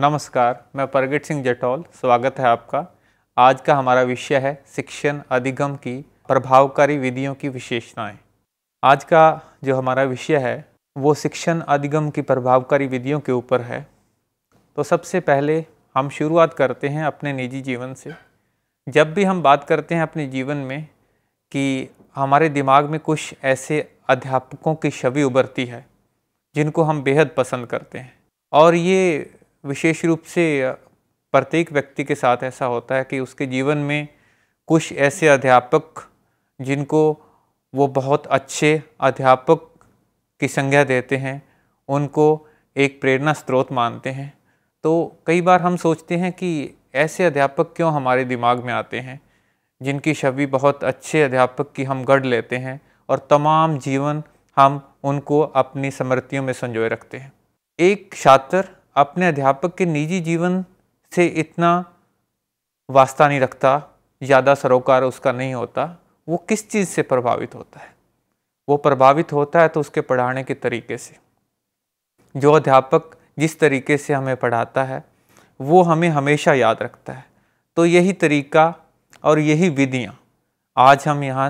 नमस्कार मैं परगट सिंह जटौल स्वागत है आपका आज का हमारा विषय है शिक्षण अधिगम की प्रभावकारी विधियों की विशेषताएं आज का जो हमारा विषय है वो शिक्षण अधिगम की प्रभावकारी विधियों के ऊपर है तो सबसे पहले हम शुरुआत करते हैं अपने निजी जीवन से जब भी हम बात करते हैं अपने जीवन में कि हमारे दिमाग में कुछ ऐसे अध्यापकों की छवि उभरती है जिनको हम बेहद पसंद करते हैं और ये विशेष रूप से प्रत्येक व्यक्ति के साथ ऐसा होता है कि उसके जीवन में कुछ ऐसे अध्यापक जिनको वो बहुत अच्छे अध्यापक की संज्ञा देते हैं उनको एक प्रेरणा स्रोत मानते हैं तो कई बार हम सोचते हैं कि ऐसे अध्यापक क्यों हमारे दिमाग में आते हैं जिनकी छवि बहुत अच्छे अध्यापक की हम गढ़ लेते हैं और तमाम जीवन हम उनको अपनी स्मृतियों में संजोए रखते हैं एक छात्र अपने अध्यापक के निजी जीवन से इतना वास्ता नहीं रखता ज़्यादा सरोकार उसका नहीं होता वो किस चीज़ से प्रभावित होता है वो प्रभावित होता है तो उसके पढ़ाने के तरीके से जो अध्यापक जिस तरीके से हमें पढ़ाता है वो हमें हमेशा याद रखता है तो यही तरीका और यही विधियाँ आज हम यहाँ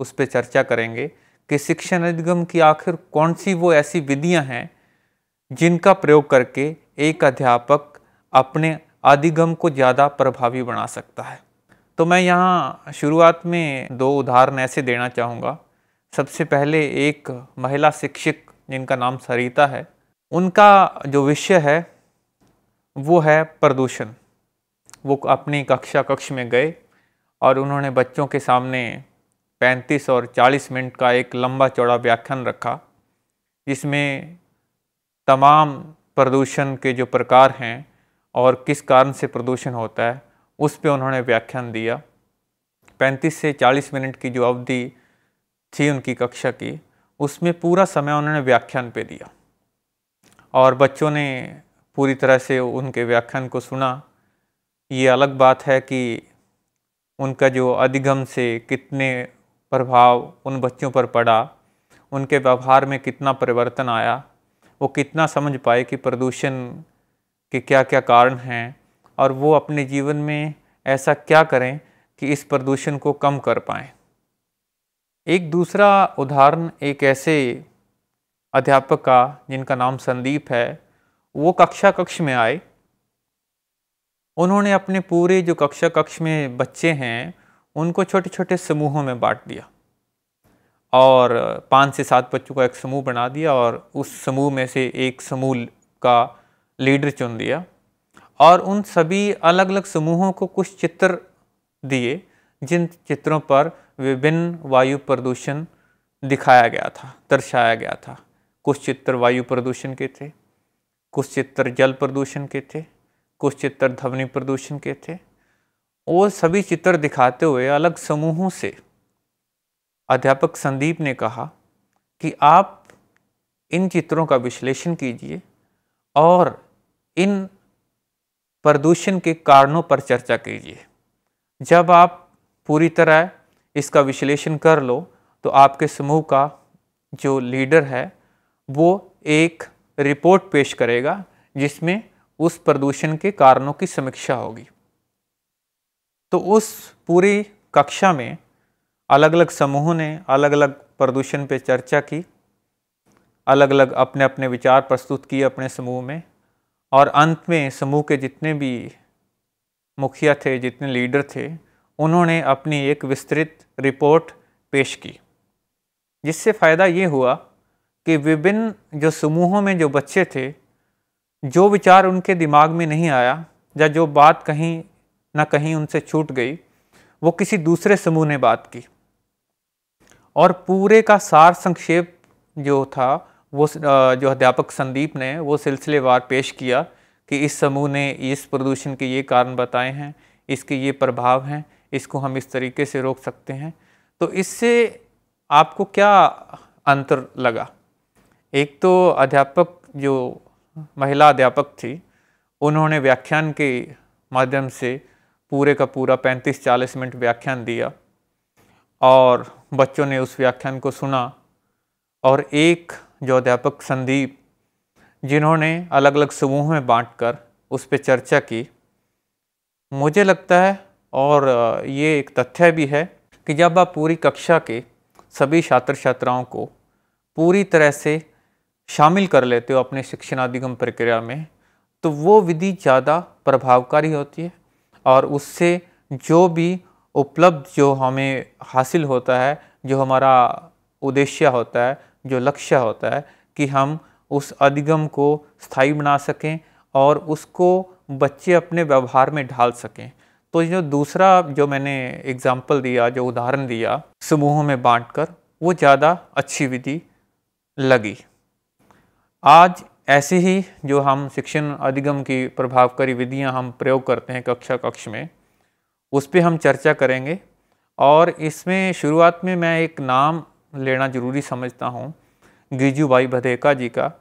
उस पर चर्चा करेंगे कि शिक्षण अधिगम की आखिर कौन सी वो ऐसी विधियाँ हैं जिनका प्रयोग करके एक अध्यापक अपने अधिगम को ज़्यादा प्रभावी बना सकता है तो मैं यहाँ शुरुआत में दो उदाहरण ऐसे देना चाहूँगा सबसे पहले एक महिला शिक्षक जिनका नाम सरिता है उनका जो विषय है वो है प्रदूषण वो अपनी कक्षा कक्ष में गए और उन्होंने बच्चों के सामने 35 और 40 मिनट का एक लंबा चौड़ा व्याख्यान रखा जिसमें तमाम प्रदूषण के जो प्रकार हैं और किस कारण से प्रदूषण होता है उस पे उन्होंने व्याख्यान दिया 35 से 40 मिनट की जो अवधि थी उनकी कक्षा की उसमें पूरा समय उन्होंने व्याख्यान पे दिया और बच्चों ने पूरी तरह से उनके व्याख्यान को सुना ये अलग बात है कि उनका जो अधिगम से कितने प्रभाव उन बच्चों पर पड़ा उनके व्यवहार में कितना परिवर्तन आया वो कितना समझ पाए कि प्रदूषण के क्या क्या कारण हैं और वो अपने जीवन में ऐसा क्या करें कि इस प्रदूषण को कम कर पाएँ एक दूसरा उदाहरण एक ऐसे अध्यापक का जिनका नाम संदीप है वो कक्षा कक्ष में आए उन्होंने अपने पूरे जो कक्षा कक्ष में बच्चे हैं उनको छोटे छोटे समूहों में बांट दिया और पाँच से सात बच्चों का एक समूह बना दिया और उस समूह में से एक समूह का लीडर चुन दिया और उन सभी अलग अलग समूहों को कुछ चित्र दिए जिन चित्रों पर विभिन्न वायु प्रदूषण दिखाया गया था दर्शाया गया था कुछ चित्र वायु प्रदूषण के थे कुछ चित्र जल प्रदूषण के थे कुछ चित्र ध्वनि प्रदूषण के थे वो सभी चित्र दिखाते हुए अलग समूहों से अध्यापक संदीप ने कहा कि आप इन चित्रों का विश्लेषण कीजिए और इन प्रदूषण के कारणों पर चर्चा कीजिए जब आप पूरी तरह इसका विश्लेषण कर लो तो आपके समूह का जो लीडर है वो एक रिपोर्ट पेश करेगा जिसमें उस प्रदूषण के कारणों की समीक्षा होगी तो उस पूरी कक्षा में अलग अलग समूहों ने अलग अलग प्रदूषण पे चर्चा की अलग अलग अपने अपने विचार प्रस्तुत किए अपने समूह में और अंत में समूह के जितने भी मुखिया थे जितने लीडर थे उन्होंने अपनी एक विस्तृत रिपोर्ट पेश की जिससे फ़ायदा ये हुआ कि विभिन्न जो समूहों में जो बच्चे थे जो विचार उनके दिमाग में नहीं आया या जो बात कहीं ना कहीं उनसे छूट गई वो किसी दूसरे समूह ने बात की और पूरे का सार संक्षेप जो था वो जो अध्यापक संदीप ने वो सिलसिलेवार पेश किया कि इस समूह ने इस प्रदूषण के ये कारण बताए हैं इसके ये प्रभाव हैं इसको हम इस तरीके से रोक सकते हैं तो इससे आपको क्या अंतर लगा एक तो अध्यापक जो महिला अध्यापक थी उन्होंने व्याख्यान के माध्यम से पूरे का पूरा 35-40 मिनट व्याख्यान दिया और बच्चों ने उस व्याख्यान को सुना और एक जो अध्यापक संदीप जिन्होंने अलग अलग समूह में बांटकर कर उस पर चर्चा की मुझे लगता है और ये एक तथ्य भी है कि जब आप पूरी कक्षा के सभी छात्र छात्राओं को पूरी तरह से शामिल कर लेते हो अपने शिक्षणाधिगम प्रक्रिया में तो वो विधि ज़्यादा प्रभावकारी होती है और उससे जो भी उपलब्ध जो हमें हासिल होता है जो हमारा उद्देश्य होता है जो लक्ष्य होता है कि हम उस अधिगम को स्थायी बना सकें और उसको बच्चे अपने व्यवहार में ढाल सकें तो जो दूसरा जो मैंने एग्ज़ाम्पल दिया जो उदाहरण दिया समूहों में बांट कर वो ज़्यादा अच्छी विधि लगी आज ऐसे ही जो हम शिक्षण अधिगम की प्रभावकारी विधियां हम प्रयोग करते हैं कक्षा कक्ष में उस पर हम चर्चा करेंगे और इसमें शुरुआत में मैं एक नाम लेना ज़रूरी समझता हूँ गिजू भाई भदेका जी का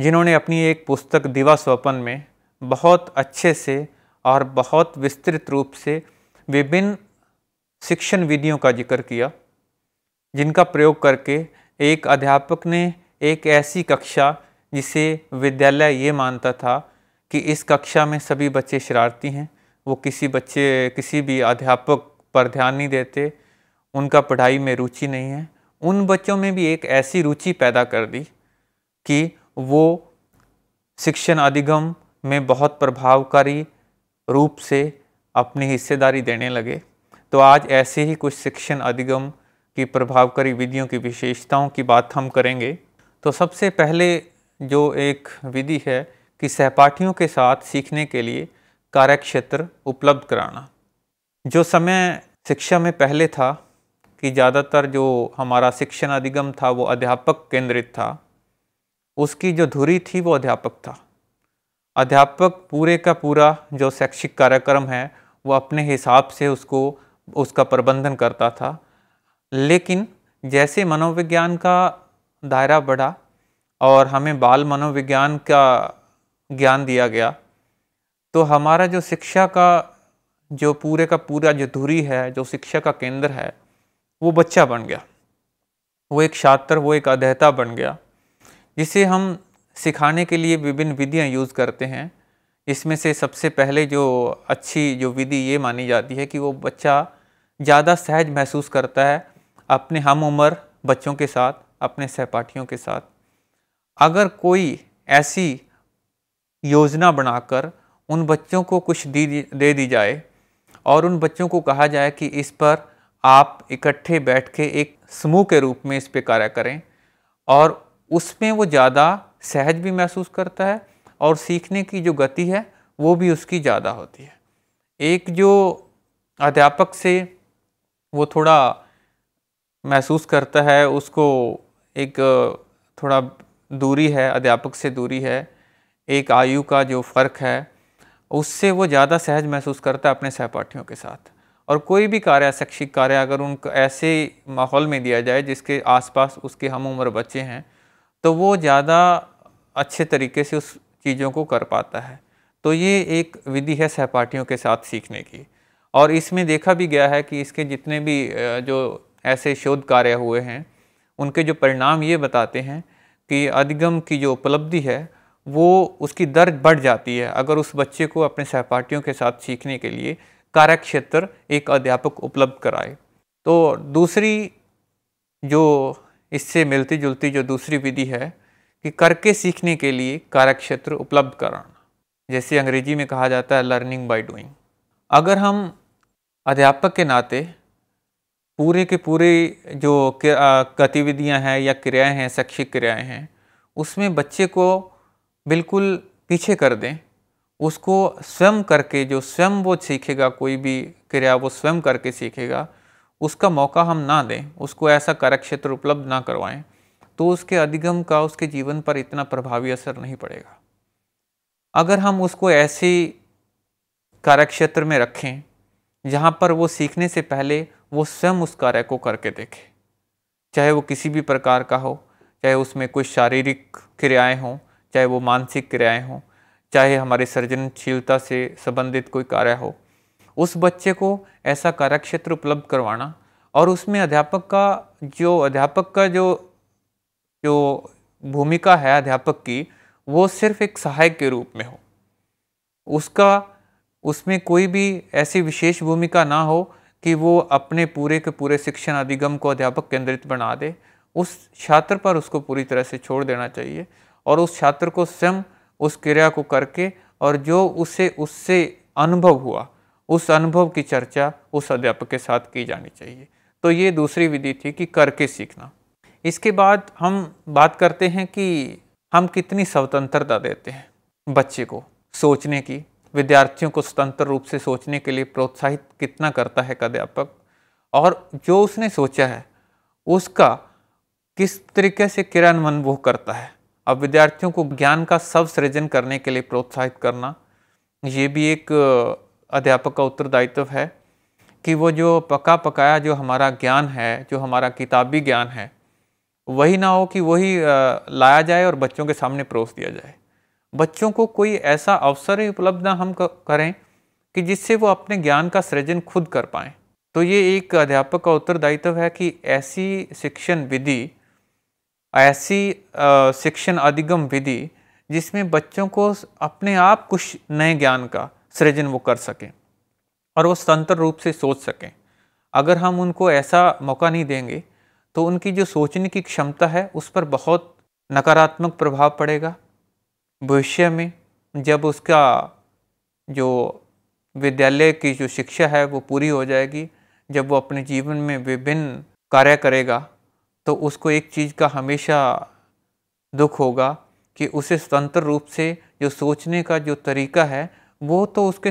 जिन्होंने अपनी एक पुस्तक दिवा स्वपन में बहुत अच्छे से और बहुत विस्तृत रूप से विभिन्न शिक्षण विधियों का जिक्र किया जिनका प्रयोग करके एक अध्यापक ने एक ऐसी कक्षा जिसे विद्यालय ये मानता था कि इस कक्षा में सभी बच्चे शरारती हैं वो किसी बच्चे किसी भी अध्यापक पर ध्यान नहीं देते उनका पढ़ाई में रुचि नहीं है उन बच्चों में भी एक ऐसी रुचि पैदा कर दी कि वो शिक्षण अधिगम में बहुत प्रभावकारी रूप से अपनी हिस्सेदारी देने लगे तो आज ऐसे ही कुछ शिक्षण अधिगम की प्रभावकारी विधियों की विशेषताओं की बात हम करेंगे तो सबसे पहले जो एक विधि है कि सहपाठियों के साथ सीखने के लिए कार्यक्षेत्र उपलब्ध कराना जो समय शिक्षा में पहले था कि ज़्यादातर जो हमारा शिक्षण अधिगम था वो अध्यापक केंद्रित था उसकी जो धुरी थी वो अध्यापक था अध्यापक पूरे का पूरा जो शैक्षिक कार्यक्रम है वो अपने हिसाब से उसको उसका प्रबंधन करता था लेकिन जैसे मनोविज्ञान का दायरा बढ़ा और हमें बाल मनोविज्ञान का ज्ञान दिया गया तो हमारा जो शिक्षा का जो पूरे का पूरा जो धुरी है जो शिक्षा का केंद्र है वो बच्चा बन गया वो एक छात्र वो एक अध्ययता बन गया जिसे हम सिखाने के लिए विभिन्न विधियां यूज़ करते हैं इसमें से सबसे पहले जो अच्छी जो विधि ये मानी जाती है कि वो बच्चा ज़्यादा सहज महसूस करता है अपने हम उम्र बच्चों के साथ अपने सहपाठियों के साथ अगर कोई ऐसी योजना बनाकर उन बच्चों को कुछ दी दे दी जाए और उन बच्चों को कहा जाए कि इस पर आप इकट्ठे बैठ के एक समूह के रूप में इस पर कार्य करें और उसमें वो ज़्यादा सहज भी महसूस करता है और सीखने की जो गति है वो भी उसकी ज़्यादा होती है एक जो अध्यापक से वो थोड़ा महसूस करता है उसको एक थोड़ा दूरी है अध्यापक से दूरी है एक आयु का जो फ़र्क है उससे वो ज़्यादा सहज महसूस करता है अपने सहपाठियों के साथ और कोई भी कार्य शैक्षिक कार्य अगर उनको ऐसे माहौल में दिया जाए जिसके आसपास उसके हम उम्र बच्चे हैं तो वो ज़्यादा अच्छे तरीके से उस चीज़ों को कर पाता है तो ये एक विधि है सहपाठियों के साथ सीखने की और इसमें देखा भी गया है कि इसके जितने भी जो ऐसे शोध कार्य हुए हैं उनके जो परिणाम ये बताते हैं कि अधिगम की जो उपलब्धि है वो उसकी दर बढ़ जाती है अगर उस बच्चे को अपने सहपाठियों के साथ सीखने के लिए कार्यक्षेत्र एक अध्यापक उपलब्ध कराए तो दूसरी जो इससे मिलती जुलती जो दूसरी विधि है कि करके सीखने के लिए कार्यक्षेत्र उपलब्ध कराना जैसे अंग्रेजी में कहा जाता है लर्निंग बाय डूइंग अगर हम अध्यापक के नाते पूरे के पूरे जो गतिविधियां हैं या क्रियाएं हैं शैक्षिक क्रियाएं हैं उसमें बच्चे को बिल्कुल पीछे कर दें उसको स्वयं करके जो स्वयं वो सीखेगा कोई भी क्रिया वो स्वयं करके सीखेगा उसका मौका हम ना दें उसको ऐसा कार्यक्षेत्र क्षेत्र उपलब्ध ना करवाएं तो उसके अधिगम का उसके जीवन पर इतना प्रभावी असर नहीं पड़ेगा अगर हम उसको ऐसे कार्य क्षेत्र में रखें जहाँ पर वो सीखने से पहले वो स्वयं उस कार्य को करके देखे चाहे वो किसी भी प्रकार का हो चाहे उसमें कोई शारीरिक क्रियाएँ हों चाहे वो मानसिक क्रियाएं हों चाहे हमारी सृजनशीलता से संबंधित कोई कार्य हो उस बच्चे को ऐसा कार्य क्षेत्र उपलब्ध करवाना और उसमें अध्यापक का जो अध्यापक का जो जो भूमिका है अध्यापक की वो सिर्फ एक सहायक के रूप में हो उसका उसमें कोई भी ऐसी विशेष भूमिका ना हो कि वो अपने पूरे के पूरे शिक्षण अधिगम को अध्यापक केंद्रित बना दे उस छात्र पर उसको पूरी तरह से छोड़ देना चाहिए और उस छात्र को स्वयं उस क्रिया को करके और जो उसे उससे अनुभव हुआ उस अनुभव की चर्चा उस अध्यापक के साथ की जानी चाहिए तो ये दूसरी विधि थी कि करके सीखना इसके बाद हम बात करते हैं कि हम कितनी स्वतंत्रता देते हैं बच्चे को सोचने की विद्यार्थियों को स्वतंत्र रूप से सोचने के लिए प्रोत्साहित कितना करता है अध्यापक और जो उसने सोचा है उसका किस तरीके से किरण मन वो करता है अब विद्यार्थियों को ज्ञान का सब सृजन करने के लिए प्रोत्साहित करना ये भी एक अध्यापक का उत्तरदायित्व है कि वो जो पका पकाया जो हमारा ज्ञान है जो हमारा किताबी ज्ञान है वही ना हो कि वही लाया जाए और बच्चों के सामने परोस दिया जाए बच्चों को कोई ऐसा अवसर ही उपलब्ध ना हम करें कि जिससे वो अपने ज्ञान का सृजन खुद कर पाएँ तो ये एक अध्यापक का उत्तरदायित्व है कि ऐसी शिक्षण विधि ऐसी शिक्षण अधिगम विधि जिसमें बच्चों को अपने आप कुछ नए ज्ञान का सृजन वो कर सकें और वो स्वतंत्र रूप से सोच सकें अगर हम उनको ऐसा मौका नहीं देंगे तो उनकी जो सोचने की क्षमता है उस पर बहुत नकारात्मक प्रभाव पड़ेगा भविष्य में जब उसका जो विद्यालय की जो शिक्षा है वो पूरी हो जाएगी जब वो अपने जीवन में विभिन्न कार्य करेगा तो उसको एक चीज़ का हमेशा दुख होगा कि उसे स्वतंत्र रूप से जो सोचने का जो तरीका है वो तो उसके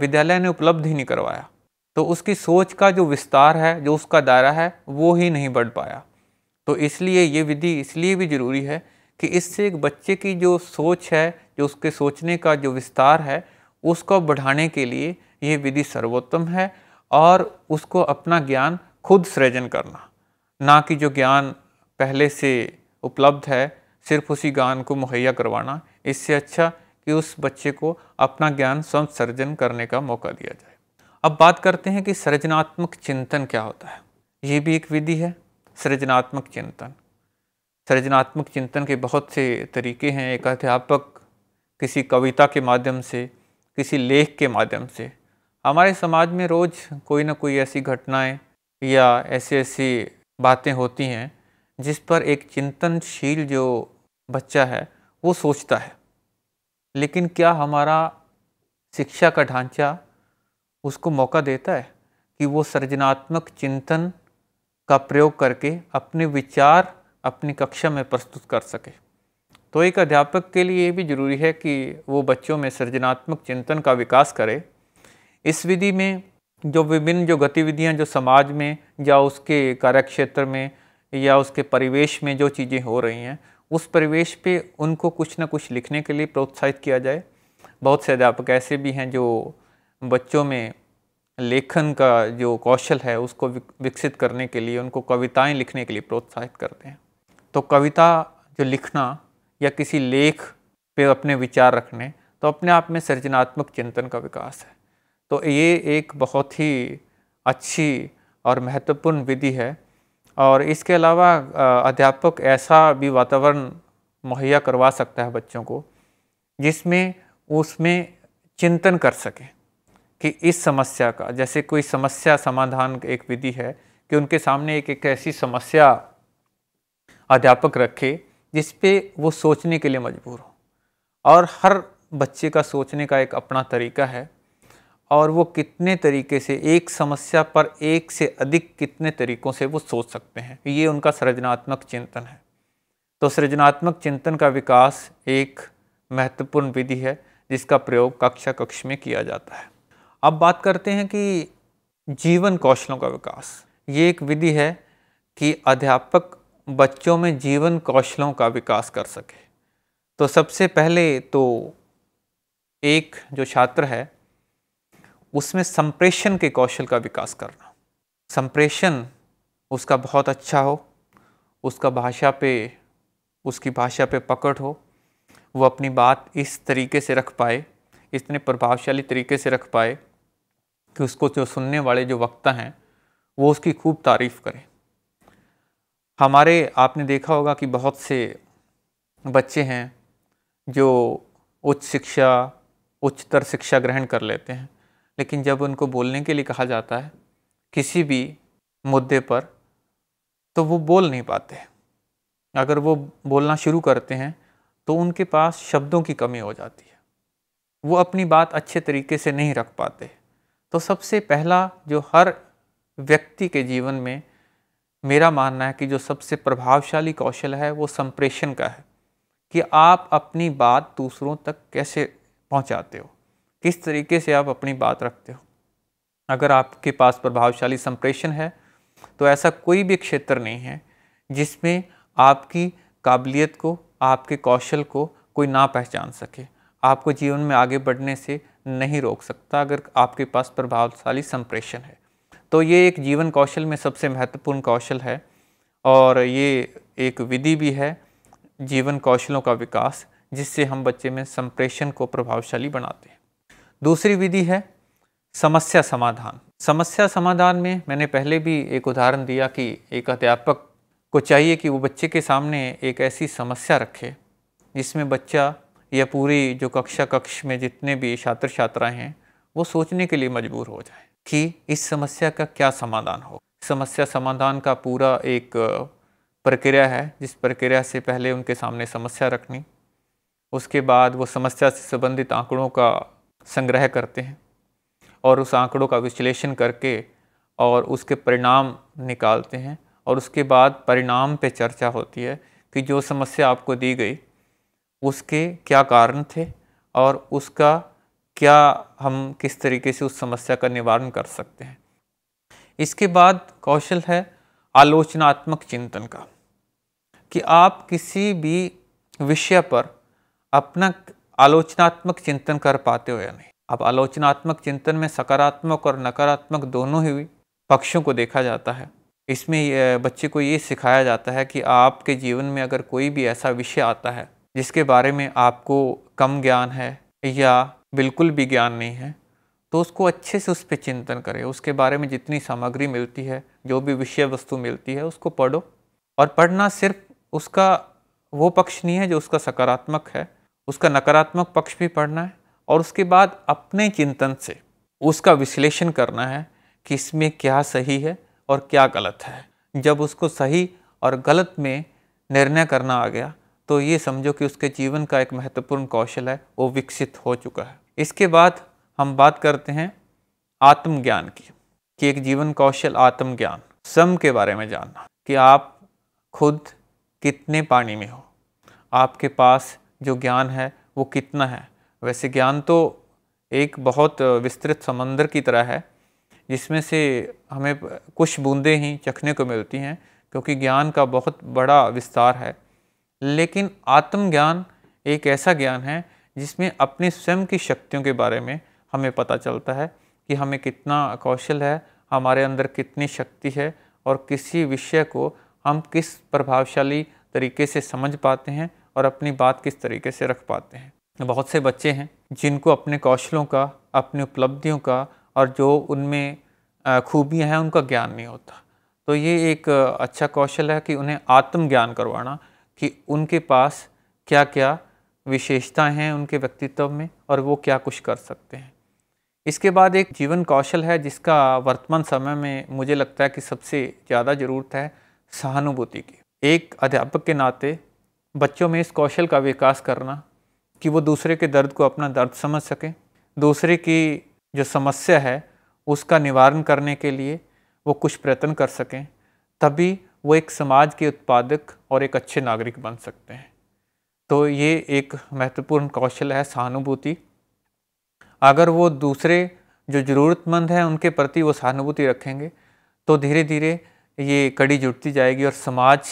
विद्यालय ने उपलब्ध ही नहीं करवाया तो उसकी सोच का जो विस्तार है जो उसका दायरा है वो ही नहीं बढ़ पाया तो इसलिए ये विधि इसलिए भी ज़रूरी है कि इससे एक बच्चे की जो सोच है जो उसके सोचने का जो विस्तार है उसको बढ़ाने के लिए ये विधि सर्वोत्तम है और उसको अपना ज्ञान खुद सृजन करना ना कि जो ज्ञान पहले से उपलब्ध है सिर्फ उसी ज्ञान को मुहैया करवाना इससे अच्छा कि उस बच्चे को अपना ज्ञान स्वयं सृजन करने का मौका दिया जाए अब बात करते हैं कि सृजनात्मक चिंतन क्या होता है ये भी एक विधि है सृजनात्मक चिंतन सृजनात्मक चिंतन के बहुत से तरीके हैं एक अध्यापक किसी कविता के माध्यम से किसी लेख के माध्यम से हमारे समाज में रोज़ कोई ना कोई ऐसी घटनाएं या ऐसे ऐसे बातें होती हैं जिस पर एक चिंतनशील जो बच्चा है वो सोचता है लेकिन क्या हमारा शिक्षा का ढांचा उसको मौका देता है कि वो सृजनात्मक चिंतन का प्रयोग करके अपने विचार अपनी कक्षा में प्रस्तुत कर सके तो एक अध्यापक के लिए भी ज़रूरी है कि वो बच्चों में सृजनात्मक चिंतन का विकास करे इस विधि में जो विभिन्न जो गतिविधियाँ जो समाज में या उसके कार्यक्षेत्र में या उसके परिवेश में जो चीज़ें हो रही हैं उस परिवेश पे उनको कुछ ना कुछ लिखने के लिए प्रोत्साहित किया जाए बहुत से अध्यापक ऐसे भी हैं जो बच्चों में लेखन का जो कौशल है उसको विकसित करने के लिए उनको कविताएं लिखने के लिए प्रोत्साहित करते हैं तो कविता जो लिखना या किसी लेख पे अपने विचार रखने तो अपने आप में सृजनात्मक चिंतन का विकास है तो ये एक बहुत ही अच्छी और महत्वपूर्ण विधि है और इसके अलावा अध्यापक ऐसा भी वातावरण मुहैया करवा सकता है बच्चों को जिसमें उसमें चिंतन कर सके कि इस समस्या का जैसे कोई समस्या समाधान एक विधि है कि उनके सामने एक एक ऐसी समस्या अध्यापक रखे जिस पे वो सोचने के लिए मजबूर हो और हर बच्चे का सोचने का एक अपना तरीका है और वो कितने तरीके से एक समस्या पर एक से अधिक कितने तरीकों से वो सोच सकते हैं ये उनका सृजनात्मक चिंतन है तो सृजनात्मक चिंतन का विकास एक महत्वपूर्ण विधि है जिसका प्रयोग कक्षा कक्ष में किया जाता है अब बात करते हैं कि जीवन कौशलों का विकास ये एक विधि है कि अध्यापक बच्चों में जीवन कौशलों का विकास कर सके तो सबसे पहले तो एक जो छात्र है उसमें संप्रेषण के कौशल का विकास करना संप्रेषण उसका बहुत अच्छा हो उसका भाषा पे उसकी भाषा पे पकड़ हो वो अपनी बात इस तरीके से रख पाए इतने प्रभावशाली तरीके से रख पाए कि उसको जो सुनने वाले जो वक्ता हैं वो उसकी खूब तारीफ़ करें हमारे आपने देखा होगा कि बहुत से बच्चे हैं जो उच्च शिक्षा उच्चतर शिक्षा ग्रहण कर लेते हैं लेकिन जब उनको बोलने के लिए कहा जाता है किसी भी मुद्दे पर तो वो बोल नहीं पाते अगर वो बोलना शुरू करते हैं तो उनके पास शब्दों की कमी हो जाती है वो अपनी बात अच्छे तरीके से नहीं रख पाते तो सबसे पहला जो हर व्यक्ति के जीवन में मेरा मानना है कि जो सबसे प्रभावशाली कौशल है वो संप्रेषण का है कि आप अपनी बात दूसरों तक कैसे पहुंचाते हो किस तरीके से आप अपनी बात रखते हो अगर आपके पास प्रभावशाली संप्रेषण है तो ऐसा कोई भी क्षेत्र नहीं है जिसमें आपकी काबिलियत को आपके कौशल को कोई ना पहचान सके आपको जीवन में आगे बढ़ने से नहीं रोक सकता अगर आपके पास प्रभावशाली संप्रेषण है तो ये एक जीवन कौशल में सबसे महत्वपूर्ण कौशल है और ये एक विधि भी है जीवन कौशलों का विकास जिससे हम बच्चे में संप्रेषण को प्रभावशाली बनाते हैं दूसरी विधि है समस्या समाधान समस्या समाधान में मैंने पहले भी एक उदाहरण दिया कि एक अध्यापक को चाहिए कि वो बच्चे के सामने एक ऐसी समस्या रखे जिसमें बच्चा या पूरी जो कक्षा कक्ष में जितने भी छात्र छात्राएं हैं वो सोचने के लिए मजबूर हो जाए कि इस समस्या का क्या समाधान हो समस्या समाधान का पूरा एक प्रक्रिया है जिस प्रक्रिया से पहले उनके सामने समस्या रखनी उसके बाद वो समस्या से संबंधित आंकड़ों का संग्रह करते हैं और उस आंकड़ों का विश्लेषण करके और उसके परिणाम निकालते हैं और उसके बाद परिणाम पे चर्चा होती है कि जो समस्या आपको दी गई उसके क्या कारण थे और उसका क्या हम किस तरीके से उस समस्या का निवारण कर सकते हैं इसके बाद कौशल है आलोचनात्मक चिंतन का कि आप किसी भी विषय पर अपना आलोचनात्मक चिंतन कर पाते हो या नहीं अब आलोचनात्मक चिंतन में सकारात्मक और नकारात्मक दोनों ही पक्षों को देखा जाता है इसमें बच्चे को ये सिखाया जाता है कि आपके जीवन में अगर कोई भी ऐसा विषय आता है जिसके बारे में आपको कम ज्ञान है या बिल्कुल भी ज्ञान नहीं है तो उसको अच्छे से उस पर चिंतन करें उसके बारे में जितनी सामग्री मिलती है जो भी विषय वस्तु मिलती है उसको पढ़ो और पढ़ना सिर्फ उसका वो पक्ष नहीं है जो उसका सकारात्मक है उसका नकारात्मक पक्ष भी पढ़ना है और उसके बाद अपने चिंतन से उसका विश्लेषण करना है कि इसमें क्या सही है और क्या गलत है जब उसको सही और गलत में निर्णय करना आ गया तो ये समझो कि उसके जीवन का एक महत्वपूर्ण कौशल है वो विकसित हो चुका है इसके बाद हम बात करते हैं आत्मज्ञान की कि एक जीवन कौशल आत्मज्ञान सम के बारे में जानना कि आप खुद कितने पानी में हो आपके पास जो ज्ञान है वो कितना है वैसे ज्ञान तो एक बहुत विस्तृत समंदर की तरह है जिसमें से हमें कुछ बूंदें ही चखने को मिलती हैं क्योंकि ज्ञान का बहुत बड़ा विस्तार है लेकिन आत्मज्ञान एक ऐसा ज्ञान है जिसमें अपने स्वयं की शक्तियों के बारे में हमें पता चलता है कि हमें कितना कौशल है हमारे अंदर कितनी शक्ति है और किसी विषय को हम किस प्रभावशाली तरीके से समझ पाते हैं और अपनी बात किस तरीके से रख पाते हैं बहुत से बच्चे हैं जिनको अपने कौशलों का अपनी उपलब्धियों का और जो उनमें खूबियां हैं उनका ज्ञान नहीं होता तो ये एक अच्छा कौशल है कि उन्हें आत्मज्ञान करवाना कि उनके पास क्या क्या विशेषताएं हैं उनके व्यक्तित्व में और वो क्या कुछ कर सकते हैं इसके बाद एक जीवन कौशल है जिसका वर्तमान समय में मुझे लगता है कि सबसे ज़्यादा ज़रूरत है सहानुभूति की एक अध्यापक के नाते बच्चों में इस कौशल का विकास करना कि वो दूसरे के दर्द को अपना दर्द समझ सकें दूसरे की जो समस्या है उसका निवारण करने के लिए वो कुछ प्रयत्न कर सकें तभी वो एक समाज के उत्पादक और एक अच्छे नागरिक बन सकते हैं तो ये एक महत्वपूर्ण कौशल है सहानुभूति अगर वो दूसरे जो ज़रूरतमंद हैं उनके प्रति वो सहानुभूति रखेंगे तो धीरे धीरे ये कड़ी जुटती जाएगी और समाज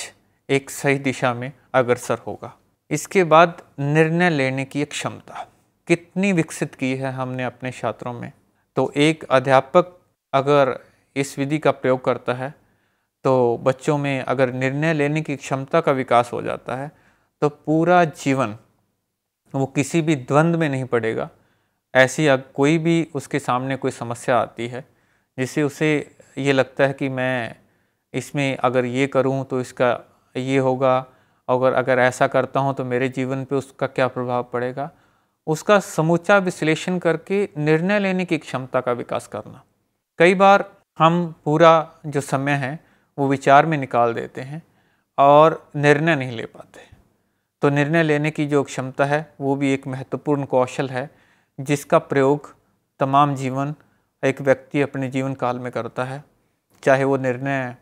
एक सही दिशा में अग्रसर होगा इसके बाद निर्णय लेने की क्षमता कितनी विकसित की है हमने अपने छात्रों में तो एक अध्यापक अगर इस विधि का प्रयोग करता है तो बच्चों में अगर निर्णय लेने की क्षमता का विकास हो जाता है तो पूरा जीवन वो किसी भी द्वंद्व में नहीं पड़ेगा ऐसी कोई भी उसके सामने कोई समस्या आती है जिससे उसे ये लगता है कि मैं इसमें अगर ये करूं तो इसका ये होगा और अगर ऐसा करता हूँ तो मेरे जीवन पे उसका क्या प्रभाव पड़ेगा उसका समूचा विश्लेषण करके निर्णय लेने की क्षमता का विकास करना कई बार हम पूरा जो समय है वो विचार में निकाल देते हैं और निर्णय नहीं ले पाते तो निर्णय लेने की जो क्षमता है वो भी एक महत्वपूर्ण कौशल है जिसका प्रयोग तमाम जीवन एक व्यक्ति अपने जीवन काल में करता है चाहे वो निर्णय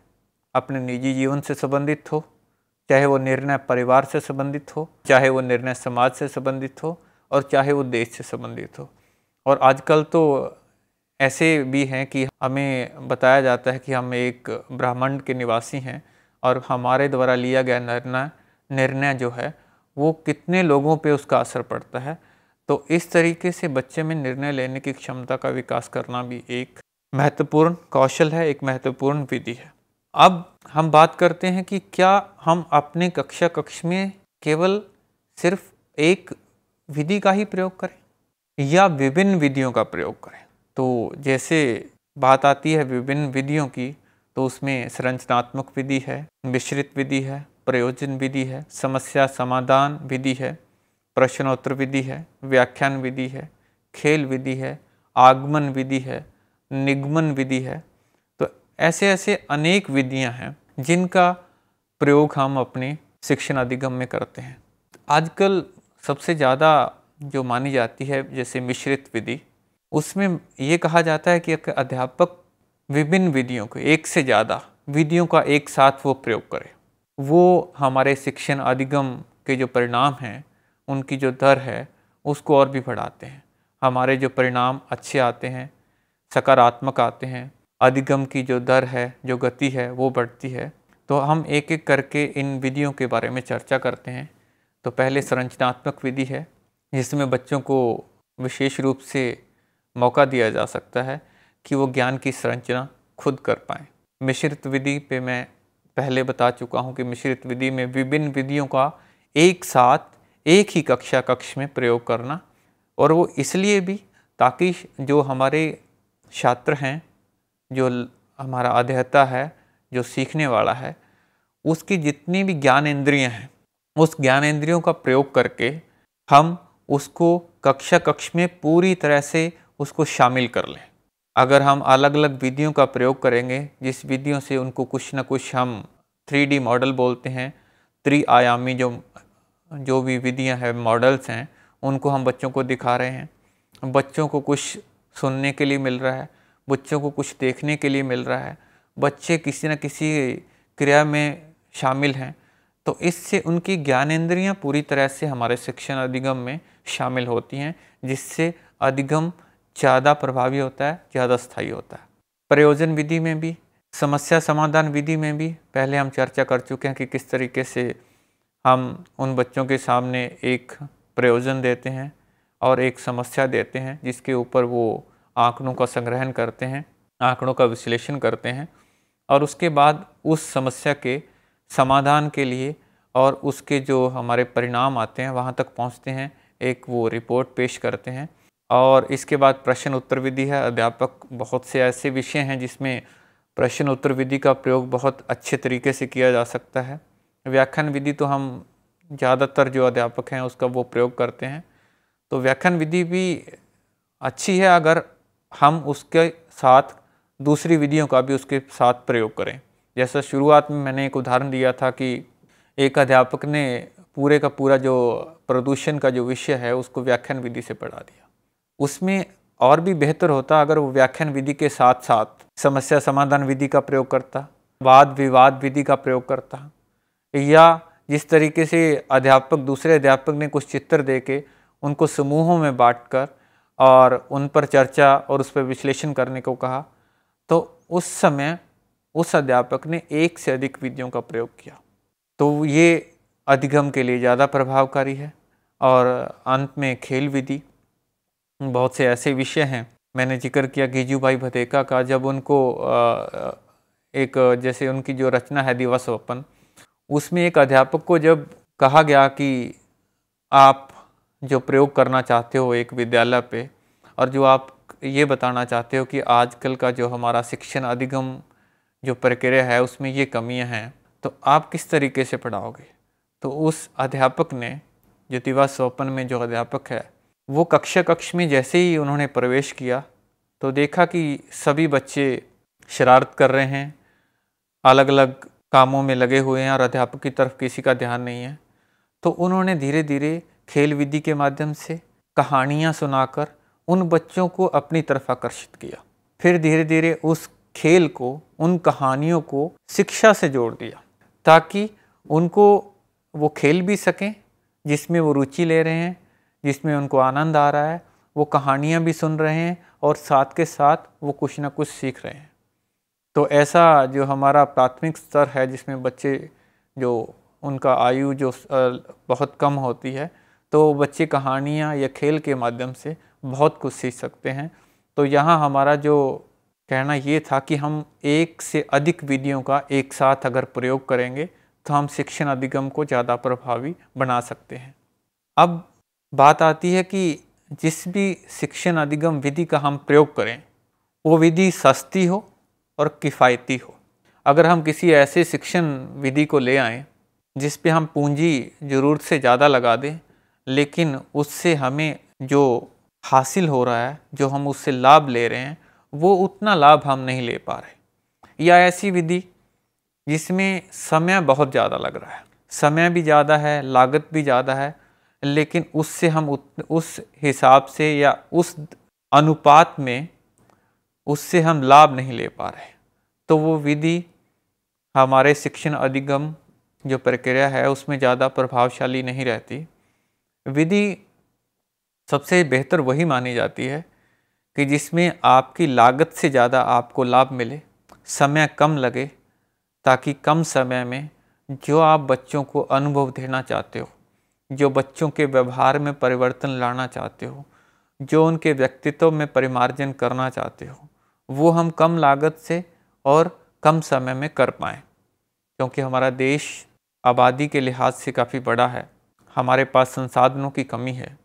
अपने निजी जीवन से संबंधित हो चाहे वो निर्णय परिवार से संबंधित हो चाहे वो निर्णय समाज से संबंधित हो और चाहे वो देश से संबंधित हो और आजकल तो ऐसे भी हैं कि हमें बताया जाता है कि हम एक ब्राह्मण के निवासी हैं और हमारे द्वारा लिया गया निर्णय निर्णय जो है वो कितने लोगों पे उसका असर पड़ता है तो इस तरीके से बच्चे में निर्णय लेने की क्षमता का विकास करना भी एक महत्वपूर्ण कौशल है एक महत्वपूर्ण विधि है अब हम बात करते हैं कि क्या हम अपने कक्षा कक्ष में केवल सिर्फ एक विधि का ही प्रयोग करें या विभिन्न विधियों का प्रयोग करें तो जैसे बात आती है विभिन्न विधियों की तो उसमें संरचनात्मक विधि है मिश्रित विधि है प्रयोजन विधि है समस्या समाधान विधि है प्रश्नोत्तर विधि है व्याख्यान विधि है खेल विधि है आगमन विधि है निगमन विधि है ऐसे ऐसे अनेक विधियां हैं जिनका प्रयोग हम अपने शिक्षण अधिगम में करते हैं आजकल सबसे ज़्यादा जो मानी जाती है जैसे मिश्रित विधि उसमें ये कहा जाता है कि अध्यापक विभिन्न विधियों को एक से ज़्यादा विधियों का एक साथ वो प्रयोग करे वो हमारे शिक्षण अधिगम के जो परिणाम हैं उनकी जो दर है उसको और भी बढ़ाते हैं हमारे जो परिणाम अच्छे आते हैं सकारात्मक आते हैं अधिगम की जो दर है जो गति है वो बढ़ती है तो हम एक एक करके इन विधियों के बारे में चर्चा करते हैं तो पहले संरचनात्मक विधि है जिसमें बच्चों को विशेष रूप से मौका दिया जा सकता है कि वो ज्ञान की संरचना खुद कर पाएँ मिश्रित विधि पे मैं पहले बता चुका हूँ कि मिश्रित विधि में विभिन्न विधियों का एक साथ एक ही कक्षा कक्ष में प्रयोग करना और वो इसलिए भी ताकि जो हमारे छात्र हैं जो हमारा अध्यता है जो सीखने वाला है उसकी जितनी भी ज्ञान इंद्रियां हैं उस ज्ञान इंद्रियों का प्रयोग करके हम उसको कक्षा कक्ष में पूरी तरह से उसको शामिल कर लें अगर हम अलग अलग विधियों का प्रयोग करेंगे जिस विधियों से उनको कुछ ना कुछ हम थ्री मॉडल बोलते हैं त्रिआयामी जो जो भी विधियाँ हैं मॉडल्स हैं उनको हम बच्चों को दिखा रहे हैं बच्चों को कुछ सुनने के लिए मिल रहा है बच्चों को कुछ देखने के लिए मिल रहा है बच्चे किसी न किसी क्रिया में शामिल हैं तो इससे उनकी इंद्रियाँ पूरी तरह से हमारे शिक्षण अधिगम में शामिल होती हैं जिससे अधिगम ज़्यादा प्रभावी होता है ज़्यादा स्थायी होता है प्रयोजन विधि में भी समस्या समाधान विधि में भी पहले हम चर्चा कर चुके हैं कि किस तरीके से हम उन बच्चों के सामने एक प्रयोजन देते हैं और एक समस्या देते हैं जिसके ऊपर वो आंकड़ों का संग्रहण करते हैं आंकड़ों का विश्लेषण करते हैं और उसके बाद उस समस्या के समाधान के लिए और उसके जो हमारे परिणाम आते हैं वहाँ तक पहुँचते हैं एक वो रिपोर्ट पेश करते हैं और इसके बाद प्रश्न उत्तर विधि है अध्यापक बहुत से ऐसे विषय हैं जिसमें प्रश्न उत्तर विधि का प्रयोग बहुत अच्छे तरीके से किया जा सकता है व्याख्यान विधि तो हम ज़्यादातर जो अध्यापक हैं उसका वो प्रयोग करते हैं तो व्याख्यान विधि भी अच्छी है अगर हम उसके साथ दूसरी विधियों का भी उसके साथ प्रयोग करें जैसा शुरुआत में मैंने एक उदाहरण दिया था कि एक अध्यापक ने पूरे का पूरा जो प्रदूषण का जो विषय है उसको व्याख्यान विधि से पढ़ा दिया उसमें और भी बेहतर होता अगर वो व्याख्यान विधि के साथ साथ समस्या समाधान विधि का प्रयोग करता वाद विवाद विधि का प्रयोग करता या जिस तरीके से अध्यापक दूसरे अध्यापक ने कुछ चित्र दे के उनको समूहों में बांट कर और उन पर चर्चा और उस पर विश्लेषण करने को कहा तो उस समय उस अध्यापक ने एक से अधिक विधियों का प्रयोग किया तो ये अधिगम के लिए ज़्यादा प्रभावकारी है और अंत में खेल विधि बहुत से ऐसे विषय हैं मैंने जिक्र किया गिजू भाई भदेका का जब उनको एक जैसे उनकी जो रचना है दिवस ओपन उसमें एक अध्यापक को जब कहा गया कि आप जो प्रयोग करना चाहते हो एक विद्यालय पे और जो आप ये बताना चाहते हो कि आजकल का जो हमारा शिक्षण अधिगम जो प्रक्रिया है उसमें ये कमियां हैं तो आप किस तरीके से पढ़ाओगे तो उस अध्यापक ने ज्योतिवा स्वपन में जो अध्यापक है वो कक्षा कक्ष में जैसे ही उन्होंने प्रवेश किया तो देखा कि सभी बच्चे शरारत कर रहे हैं अलग अलग कामों में लगे हुए हैं और अध्यापक की तरफ किसी का ध्यान नहीं है तो उन्होंने धीरे धीरे खेल विधि के माध्यम से कहानियाँ सुनाकर उन बच्चों को अपनी तरफ आकर्षित किया फिर धीरे धीरे उस खेल को उन कहानियों को शिक्षा से जोड़ दिया ताकि उनको वो खेल भी सकें जिसमें वो रुचि ले रहे हैं जिसमें उनको आनंद आ रहा है वो कहानियाँ भी सुन रहे हैं और साथ के साथ वो कुछ ना कुछ सीख रहे हैं तो ऐसा जो हमारा प्राथमिक स्तर है जिसमें बच्चे जो उनका आयु जो बहुत कम होती है तो बच्चे कहानियाँ या खेल के माध्यम से बहुत कुछ सीख सकते हैं तो यहाँ हमारा जो कहना ये था कि हम एक से अधिक विधियों का एक साथ अगर प्रयोग करेंगे तो हम शिक्षण अधिगम को ज़्यादा प्रभावी बना सकते हैं अब बात आती है कि जिस भी शिक्षण अधिगम विधि का हम प्रयोग करें वो विधि सस्ती हो और किफ़ायती हो अगर हम किसी ऐसे शिक्षण विधि को ले आएँ जिस पे हम पूंजी ज़रूरत से ज़्यादा लगा दें लेकिन उससे हमें जो हासिल हो रहा है जो हम उससे लाभ ले रहे हैं वो उतना लाभ हम नहीं ले पा रहे या ऐसी विधि जिसमें समय बहुत ज़्यादा लग रहा है समय भी ज़्यादा है लागत भी ज़्यादा है लेकिन उससे हम उत, उस हिसाब से या उस अनुपात में उससे हम लाभ नहीं ले पा रहे तो वो विधि हमारे शिक्षण अधिगम जो प्रक्रिया है उसमें ज़्यादा प्रभावशाली नहीं रहती विधि सबसे बेहतर वही मानी जाती है कि जिसमें आपकी लागत से ज़्यादा आपको लाभ मिले समय कम लगे ताकि कम समय में जो आप बच्चों को अनुभव देना चाहते हो जो बच्चों के व्यवहार में परिवर्तन लाना चाहते हो जो उनके व्यक्तित्व में परिमार्जन करना चाहते हो वो हम कम लागत से और कम समय में कर पाएँ क्योंकि हमारा देश आबादी के लिहाज से काफ़ी बड़ा है हमारे पास संसाधनों की कमी है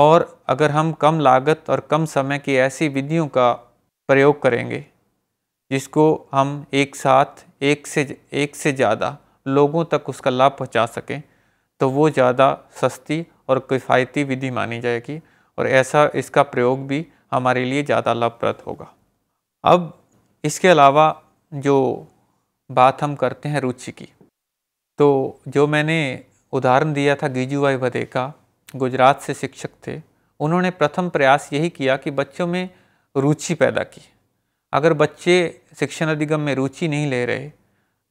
और अगर हम कम लागत और कम समय की ऐसी विधियों का प्रयोग करेंगे जिसको हम एक साथ एक से एक से ज़्यादा लोगों तक उसका लाभ पहुंचा सकें तो वो ज़्यादा सस्ती और किफ़ायती विधि मानी जाएगी और ऐसा इसका प्रयोग भी हमारे लिए ज़्यादा लाभप्रद होगा अब इसके अलावा जो बात हम करते हैं रुचि की तो जो मैंने उदाहरण दिया था भाई भदे का गुजरात से शिक्षक थे उन्होंने प्रथम प्रयास यही किया कि बच्चों में रुचि पैदा की अगर बच्चे शिक्षण अधिगम में रुचि नहीं ले रहे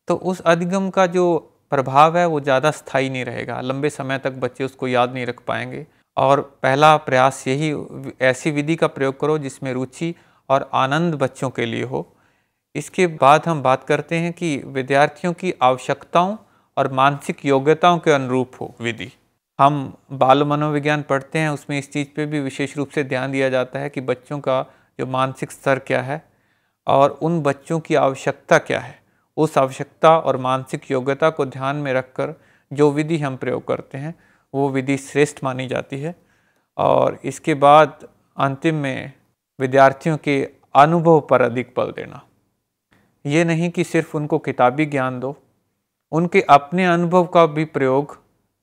तो उस अधिगम का जो प्रभाव है वो ज़्यादा स्थायी नहीं रहेगा लंबे समय तक बच्चे उसको याद नहीं रख पाएंगे और पहला प्रयास यही ऐसी विधि का प्रयोग करो जिसमें रुचि और आनंद बच्चों के लिए हो इसके बाद हम बात करते हैं कि विद्यार्थियों की आवश्यकताओं और मानसिक योग्यताओं के अनुरूप हो विधि हम बाल मनोविज्ञान पढ़ते हैं उसमें इस चीज़ पे भी विशेष रूप से ध्यान दिया जाता है कि बच्चों का जो मानसिक स्तर क्या है और उन बच्चों की आवश्यकता क्या है उस आवश्यकता और मानसिक योग्यता को ध्यान में रखकर जो विधि हम प्रयोग करते हैं वो विधि श्रेष्ठ मानी जाती है और इसके बाद अंतिम में विद्यार्थियों के अनुभव पर अधिक बल देना ये नहीं कि सिर्फ उनको किताबी ज्ञान दो उनके अपने अनुभव का भी प्रयोग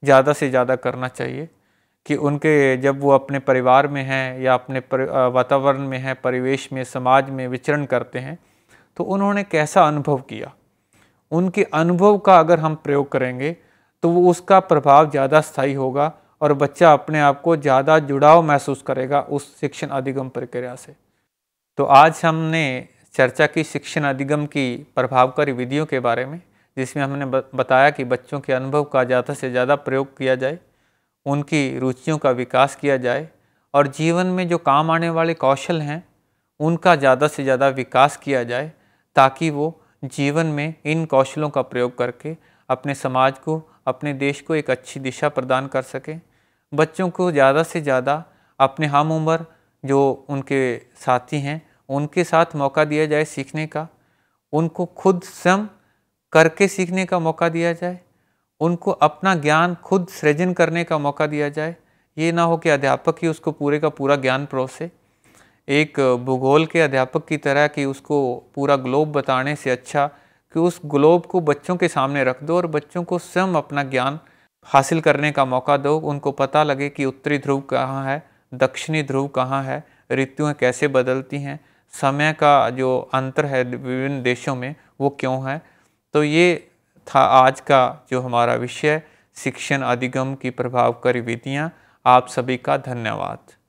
ज़्यादा से ज़्यादा करना चाहिए कि उनके जब वो अपने परिवार में हैं या अपने वातावरण में हैं परिवेश में समाज में विचरण करते हैं तो उन्होंने कैसा अनुभव किया उनके अनुभव का अगर हम प्रयोग करेंगे तो वो उसका प्रभाव ज़्यादा स्थायी होगा और बच्चा अपने आप को ज़्यादा जुड़ाव महसूस करेगा उस शिक्षण अधिगम प्रक्रिया से तो आज हमने चर्चा की शिक्षण अधिगम की प्रभावकारी विधियों के बारे में जिसमें हमने बताया कि बच्चों के अनुभव का ज़्यादा से ज़्यादा प्रयोग किया जाए उनकी रुचियों का विकास किया जाए और जीवन में जो काम आने वाले कौशल हैं उनका ज़्यादा से ज़्यादा विकास किया जाए ताकि वो जीवन में इन कौशलों का प्रयोग करके अपने समाज को अपने देश को एक अच्छी दिशा प्रदान कर सकें बच्चों को ज़्यादा से ज़्यादा अपने हम उम्र जो उनके साथी हैं उनके साथ मौका दिया जाए सीखने का उनको खुद स्वयं करके सीखने का मौका दिया जाए उनको अपना ज्ञान खुद सृजन करने का मौका दिया जाए ये ना हो कि अध्यापक ही उसको पूरे का पूरा ज्ञान परोसे एक भूगोल के अध्यापक की तरह कि उसको पूरा ग्लोब बताने से अच्छा कि उस ग्लोब को बच्चों के सामने रख दो और बच्चों को स्वयं अपना ज्ञान हासिल करने का मौका दो उनको पता लगे कि उत्तरी ध्रुव कहाँ है दक्षिणी ध्रुव कहाँ है ऋतुएँ कैसे बदलती हैं समय का जो अंतर है विभिन्न देशों में वो क्यों है तो ये था आज का जो हमारा विषय शिक्षण अधिगम की प्रभावकारी विधियाँ आप सभी का धन्यवाद